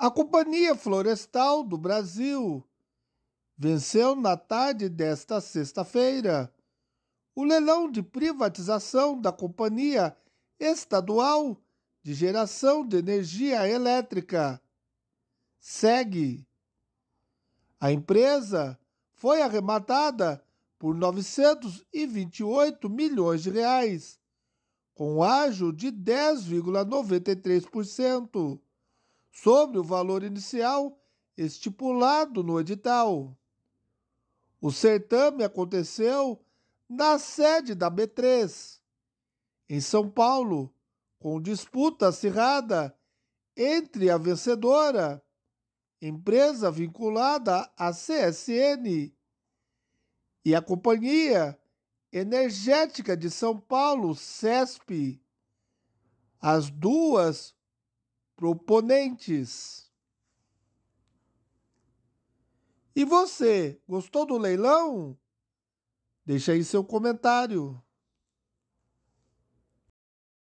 A Companhia Florestal do Brasil venceu na tarde desta sexta-feira o leilão de privatização da Companhia Estadual de Geração de Energia Elétrica, Segue. A empresa foi arrematada por 928 milhões de reais, com um ágio de 10,93% sobre o valor inicial estipulado no edital. O certame aconteceu na sede da B3, em São Paulo, com disputa acirrada entre a vencedora, empresa vinculada à CSN, e a Companhia Energética de São Paulo, CESP. As duas proponentes. E você, gostou do leilão? Deixe aí seu comentário.